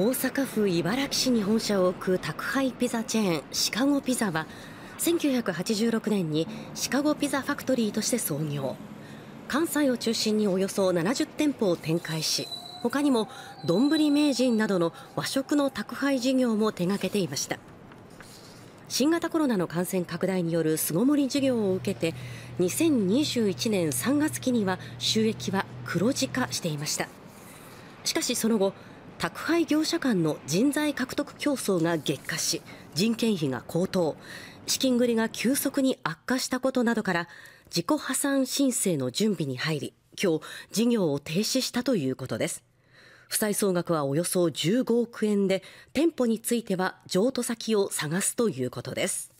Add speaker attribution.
Speaker 1: 大阪府茨木市に本社を置く宅配ピザチェーンシカゴピザは1986年にシカゴピザファクトリーとして創業関西を中心におよそ70店舗を展開し他にも丼名人などの和食の宅配事業も手掛けていました新型コロナの感染拡大による巣ごもり事業を受けて2021年3月期には収益は黒字化していましたしかしその後宅配業者間の人材獲得競争が激化し人件費が高騰資金繰りが急速に悪化したことなどから自己破産申請の準備に入り今日事業を停止したということです負債総額はおよそ15億円で店舗については譲渡先を探すということです